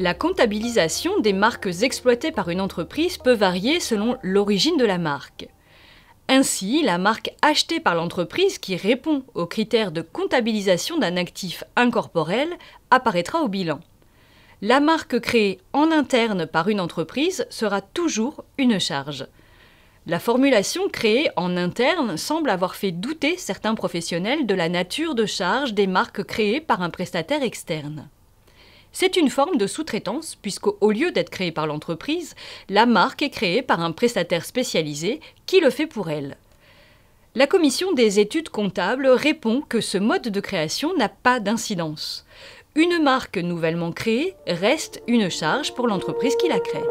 La comptabilisation des marques exploitées par une entreprise peut varier selon l'origine de la marque. Ainsi, la marque achetée par l'entreprise qui répond aux critères de comptabilisation d'un actif incorporel apparaîtra au bilan. La marque créée en interne par une entreprise sera toujours une charge. La formulation créée en interne semble avoir fait douter certains professionnels de la nature de charge des marques créées par un prestataire externe. C'est une forme de sous-traitance, puisqu'au lieu d'être créée par l'entreprise, la marque est créée par un prestataire spécialisé qui le fait pour elle. La commission des études comptables répond que ce mode de création n'a pas d'incidence. Une marque nouvellement créée reste une charge pour l'entreprise qui la crée.